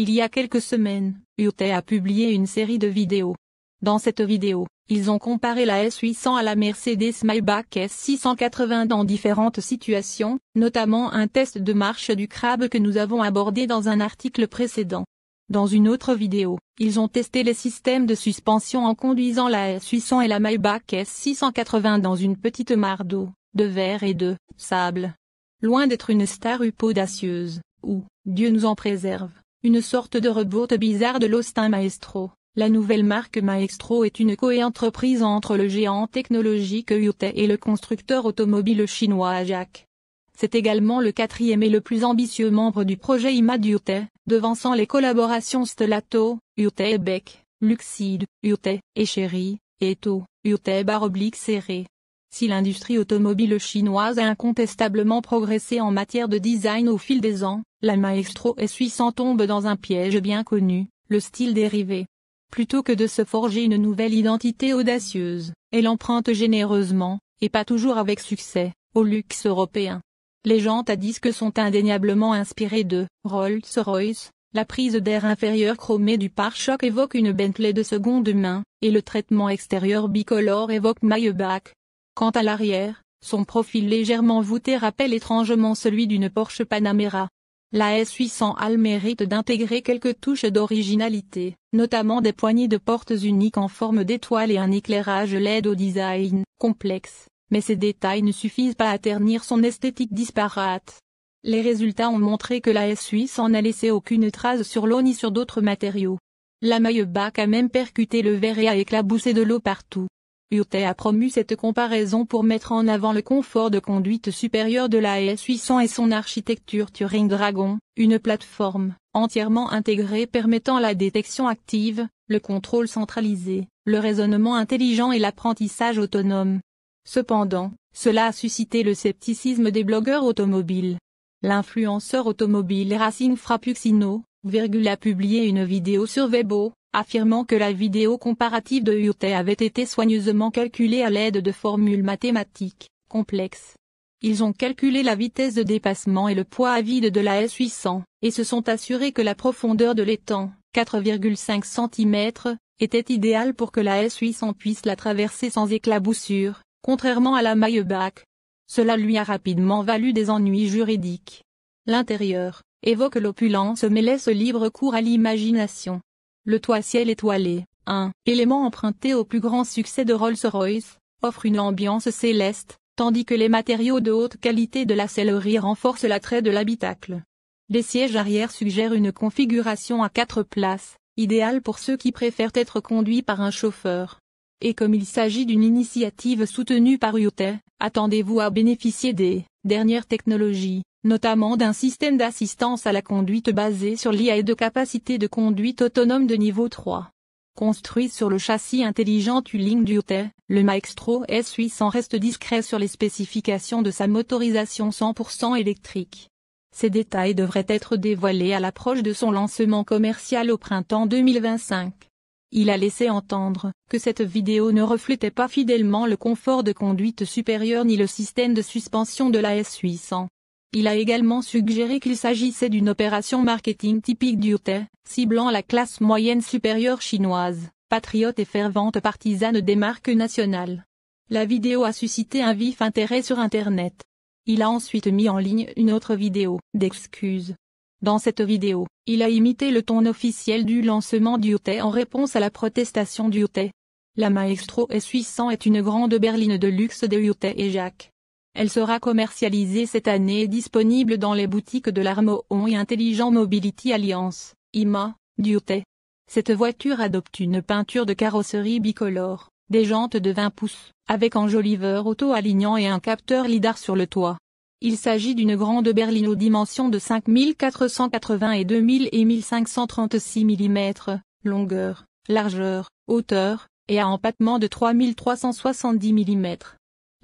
Il y a quelques semaines, UT a publié une série de vidéos. Dans cette vidéo, ils ont comparé la S800 à la Mercedes Maybach S680 dans différentes situations, notamment un test de marche du crabe que nous avons abordé dans un article précédent. Dans une autre vidéo, ils ont testé les systèmes de suspension en conduisant la S800 et la Maybach S680 dans une petite mare d'eau, de verre et de sable. Loin d'être une star audacieuse, ou, Dieu nous en préserve, une sorte de rebote bizarre de l'Austin Maestro. La nouvelle marque Maestro est une coentreprise entre le géant technologique Ute et le constructeur automobile chinois Ajac. C'est également le quatrième et le plus ambitieux membre du projet IMA Ute, devançant les collaborations Stellato, Hyundai Beck, Luxide, et et Eto, Ute. Baroblique Serré, si l'industrie automobile chinoise a incontestablement progressé en matière de design au fil des ans, la Maestro S800 tombe dans un piège bien connu, le style dérivé. Plutôt que de se forger une nouvelle identité audacieuse, elle emprunte généreusement, et pas toujours avec succès, au luxe européen. Les jantes à disques sont indéniablement inspirées de Rolls-Royce, la prise d'air inférieure chromée du pare-choc évoque une Bentley de seconde main, et le traitement extérieur bicolore évoque Maybach, Quant à l'arrière, son profil légèrement voûté rappelle étrangement celui d'une Porsche Panamera. La S800 a le mérite d'intégrer quelques touches d'originalité, notamment des poignées de portes uniques en forme d'étoile et un éclairage LED au design complexe, mais ces détails ne suffisent pas à ternir son esthétique disparate. Les résultats ont montré que la S800 n'a laissé aucune trace sur l'eau ni sur d'autres matériaux. La maille bac a même percuté le verre et a éclaboussé de l'eau partout. Ute a promu cette comparaison pour mettre en avant le confort de conduite supérieur de la S800 et son architecture Turing Dragon, une plateforme entièrement intégrée permettant la détection active, le contrôle centralisé, le raisonnement intelligent et l'apprentissage autonome. Cependant, cela a suscité le scepticisme des blogueurs automobiles. L'influenceur automobile Racing Virgule a publié une vidéo sur Weibo, affirmant que la vidéo comparative de UT avait été soigneusement calculée à l'aide de formules mathématiques complexes. Ils ont calculé la vitesse de dépassement et le poids à vide de la S800, et se sont assurés que la profondeur de l'étang, 4,5 cm, était idéale pour que la S800 puisse la traverser sans éclaboussure, contrairement à la Mayebac. Cela lui a rapidement valu des ennuis juridiques. L'intérieur évoque l'opulence mais laisse libre cours à l'imagination. Le toit ciel étoilé, un élément emprunté au plus grand succès de Rolls-Royce, offre une ambiance céleste, tandis que les matériaux de haute qualité de la sellerie renforcent l'attrait de l'habitacle. Les sièges arrière suggèrent une configuration à quatre places, idéale pour ceux qui préfèrent être conduits par un chauffeur. Et comme il s'agit d'une initiative soutenue par UT, attendez-vous à bénéficier des Dernière technologie, notamment d'un système d'assistance à la conduite basé sur l'IA et de capacité de conduite autonome de niveau 3. Construit sur le châssis intelligent du Hôtel, le Maestro S800 reste discret sur les spécifications de sa motorisation 100% électrique. Ces détails devraient être dévoilés à l'approche de son lancement commercial au printemps 2025. Il a laissé entendre que cette vidéo ne reflétait pas fidèlement le confort de conduite supérieure ni le système de suspension de la S800. Il a également suggéré qu'il s'agissait d'une opération marketing typique du ciblant la classe moyenne supérieure chinoise, patriote et fervente partisane des marques nationales. La vidéo a suscité un vif intérêt sur Internet. Il a ensuite mis en ligne une autre vidéo d'excuses dans cette vidéo, il a imité le ton officiel du lancement du UTE en réponse à la protestation du UTE. La Maestro S800 est une grande berline de luxe de UTE et Jacques. Elle sera commercialisée cette année et disponible dans les boutiques de On et Intelligent Mobility Alliance, IMA, du UTE. Cette voiture adopte une peinture de carrosserie bicolore, des jantes de 20 pouces, avec un joliveur auto-alignant et un capteur LIDAR sur le toit. Il s'agit d'une grande berline aux dimensions de 5480 et 2000 et 1536 mm, longueur, largeur, hauteur, et à empattement de 3370 mm.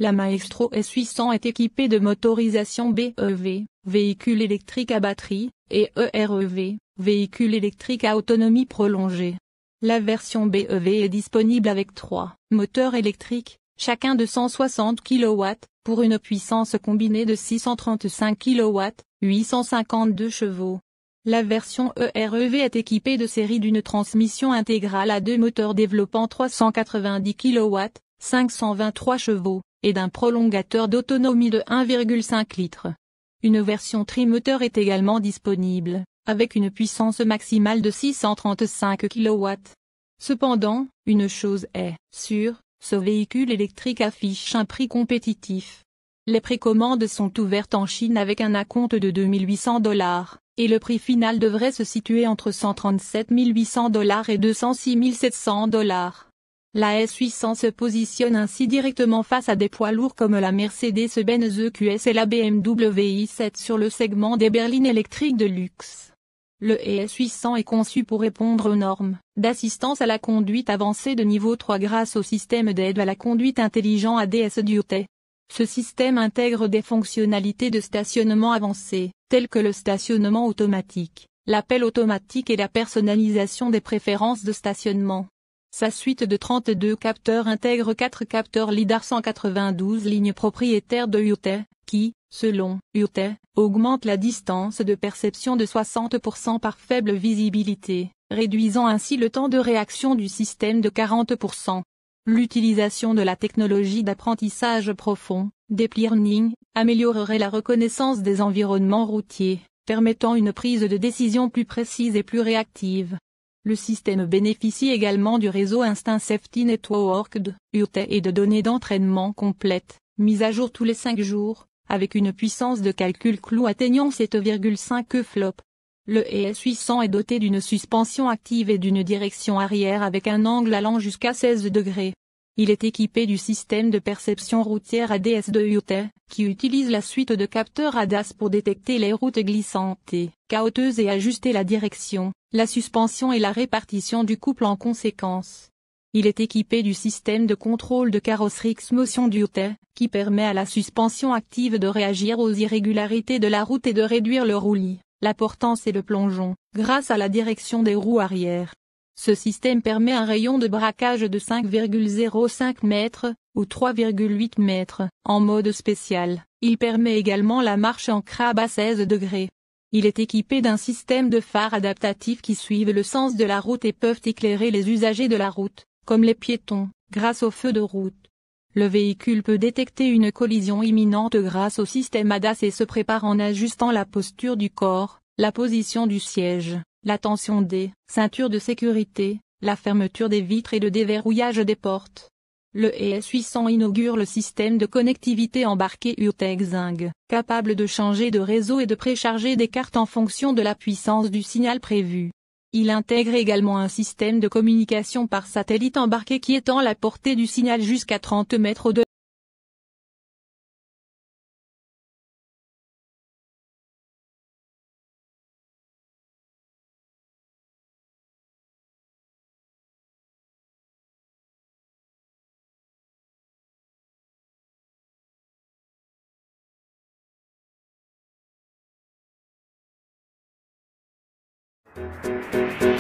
La Maestro S800 est équipée de motorisation BEV, véhicule électrique à batterie, et EREV, véhicule électrique à autonomie prolongée. La version BEV est disponible avec trois moteurs électriques, chacun de 160 kW, pour une puissance combinée de 635 kW, 852 chevaux. La version EREV est équipée de série d'une transmission intégrale à deux moteurs développant 390 kW, 523 chevaux, et d'un prolongateur d'autonomie de 1,5 litres. Une version trimoteur est également disponible, avec une puissance maximale de 635 kW. Cependant, une chose est sûre, ce véhicule électrique affiche un prix compétitif. Les précommandes sont ouvertes en Chine avec un acompte de 2800 dollars, et le prix final devrait se situer entre 137 800 dollars et 206 700 dollars. La S800 se positionne ainsi directement face à des poids lourds comme la Mercedes-Benz EQS et la BMW i7 sur le segment des berlines électriques de luxe. Le ES800 est conçu pour répondre aux normes d'assistance à la conduite avancée de niveau 3 grâce au système d'aide à la conduite intelligent ADS UTE. Ce système intègre des fonctionnalités de stationnement avancé, telles que le stationnement automatique, l'appel automatique et la personnalisation des préférences de stationnement. Sa suite de 32 capteurs intègre 4 capteurs LIDAR 192 lignes propriétaires de UTE, qui, selon UTE, augmente la distance de perception de 60% par faible visibilité, réduisant ainsi le temps de réaction du système de 40%. L'utilisation de la technologie d'apprentissage profond, deep learning, améliorerait la reconnaissance des environnements routiers, permettant une prise de décision plus précise et plus réactive. Le système bénéficie également du réseau Instinct Safety Networked, et de données d'entraînement complètes, mises à jour tous les 5 jours, avec une puissance de calcul clou atteignant 7,5 flop. Le ES800 est doté d'une suspension active et d'une direction arrière avec un angle allant jusqu'à 16 degrés. Il est équipé du système de perception routière ADS de ut qui utilise la suite de capteurs ADAS pour détecter les routes glissantes et caoteuses et ajuster la direction, la suspension et la répartition du couple en conséquence. Il est équipé du système de contrôle de carrosserie X-Motion Duty, qui permet à la suspension active de réagir aux irrégularités de la route et de réduire le roulis, la portance et le plongeon, grâce à la direction des roues arrière. Ce système permet un rayon de braquage de 5,05 mètres, ou 3,8 mètres, en mode spécial. Il permet également la marche en crabe à 16 degrés. Il est équipé d'un système de phares adaptatifs qui suivent le sens de la route et peuvent éclairer les usagers de la route comme les piétons, grâce au feu de route. Le véhicule peut détecter une collision imminente grâce au système ADAS et se prépare en ajustant la posture du corps, la position du siège, la tension des ceintures de sécurité, la fermeture des vitres et le déverrouillage des portes. Le ES800 inaugure le système de connectivité embarqué UTEXING, capable de changer de réseau et de précharger des cartes en fonction de la puissance du signal prévu. Il intègre également un système de communication par satellite embarqué qui étend la portée du signal jusqu'à 30 mètres au-delà Thank you.